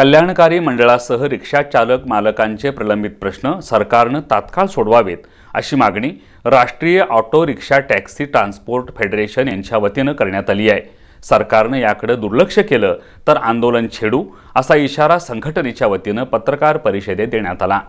कल्याणकारी मंडळासह रिक्षा चालक मालकांचे प्रलंबित प्रश्न सरकारनं तात्काळ सोडवावेत अशी मागणी राष्ट्रीय auto rickshaw taxi transport federation यांच्या वतीनं करण्यात आली आहे सरकारनं याकडे दुर्लक्ष केलं तर आंदोलन छेडू असा इशारा संघटनेच्या वतीनं पत्रकार परिषदेत देण्यात आला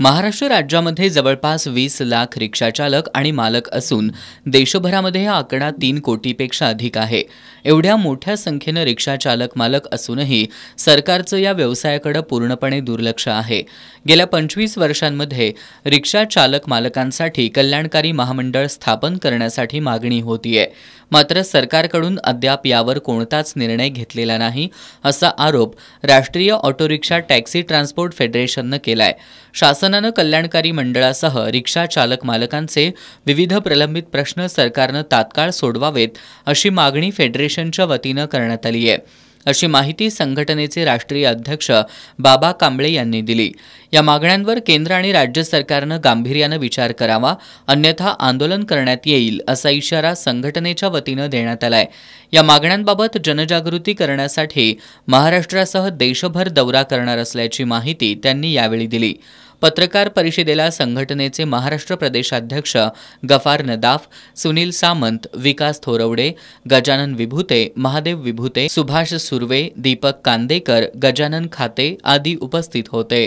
महाराष्ट्र राज्यामध्ये जवळपास वीस लाख रिक्षाचालक आणि मालक असून देशभरामध्ये हा आकडा तीन कोटीपेक्षा अधिक आहे एवढ्या मोठ्या संख्येनं रिक्षाचालक मालक असूनही सरकारचं या व्यवसायाकडे पूर्णपणे दुर्लक्ष आहे गेल्या पंचवीस वर्षांमध्ये रिक्षाचालक मालकांसाठी कल्याणकारी महामंडळ स्थापन करण्यासाठी मागणी होतीये मात्र सरकारकडून अद्याप यावर कोणताच निर्णय घेतलेला नाही असा आरोप राष्ट्रीय ऑटो रिक्षा टॅक्सी ट्रान्सपोर्ट फेडरेशननं केलाय शासन शासनानं कल्याणकारी मंडळासह रिक्षा चालक मालकांचे विविध प्रलंबित प्रश्न सरकारनं तात्काळ सोडवावेत अशी मागणी फेडरेशनच्या वतीनं करण्यात आली आहे अशी माहिती संघटनेचे राष्ट्रीय अध्यक्ष बाबा कांबळे यांनी दिली या मागण्यांवर केंद्र आणि राज्य सरकारनं गांभीर्यानं विचार करावा अन्यथा आंदोलन करण्यात येईल असा इशारा संघटनेच्या वतीनं देण्यात आलाय या मागण्यांबाबत जनजागृती करण्यासाठी महाराष्ट्रासह देशभर दौरा करणार असल्याची माहिती त्यांनी यावेळी दिली पत्रकार परिषदेला संघटनेचे महाराष्ट्र प्रदेशाध्यक्ष गफार नदाफ सुनील सामंत विकास थोरवडे गजानन विभूते महादेव विभूते सुभाष सुर्वे दीपक कांदेकर गजानन खाते आदी उपस्थित होते